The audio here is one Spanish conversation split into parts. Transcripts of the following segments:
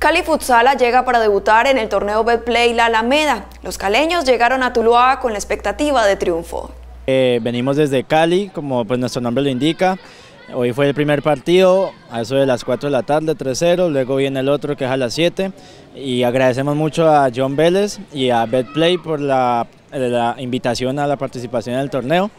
Cali Futsala llega para debutar en el torneo Betplay La Alameda. Los caleños llegaron a Tuluá con la expectativa de triunfo. Eh, venimos desde Cali, como pues nuestro nombre lo indica. Hoy fue el primer partido, a eso de las 4 de la tarde, 3-0, luego viene el otro que es a las 7 y agradecemos mucho a John Vélez y a Betplay por la, la invitación a la participación en el torneo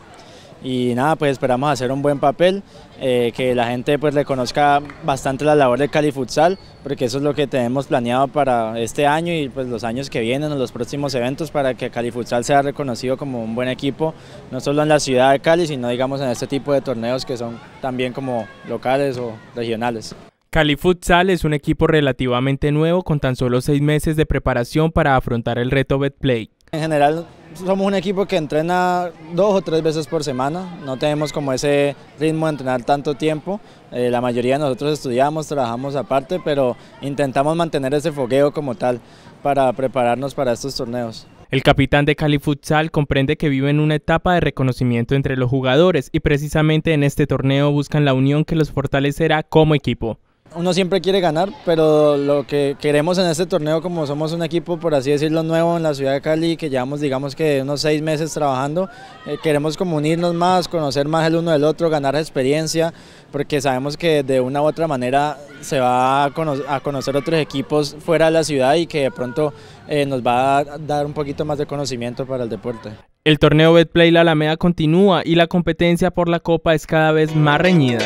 y nada, pues esperamos hacer un buen papel, eh, que la gente pues reconozca bastante la labor de Cali Futsal, porque eso es lo que tenemos planeado para este año y pues los años que vienen, los próximos eventos, para que Cali Futsal sea reconocido como un buen equipo, no solo en la ciudad de Cali, sino digamos en este tipo de torneos que son también como locales o regionales. Cali Futsal es un equipo relativamente nuevo con tan solo seis meses de preparación para afrontar el reto BetPlay. En general somos un equipo que entrena dos o tres veces por semana, no tenemos como ese ritmo de entrenar tanto tiempo, eh, la mayoría de nosotros estudiamos, trabajamos aparte, pero intentamos mantener ese fogueo como tal para prepararnos para estos torneos. El capitán de Cali Futsal comprende que viven una etapa de reconocimiento entre los jugadores y precisamente en este torneo buscan la unión que los fortalecerá como equipo uno siempre quiere ganar, pero lo que queremos en este torneo, como somos un equipo, por así decirlo, nuevo en la ciudad de Cali, que llevamos digamos que unos seis meses trabajando, eh, queremos como unirnos más, conocer más el uno del otro, ganar experiencia, porque sabemos que de una u otra manera se va a, conocer otros equipos fuera de la ciudad y que de pronto eh, nos va a dar un poquito más de conocimiento para el deporte. El torneo Betplay La Alameda continúa y la competencia por la Copa es cada vez más reñida.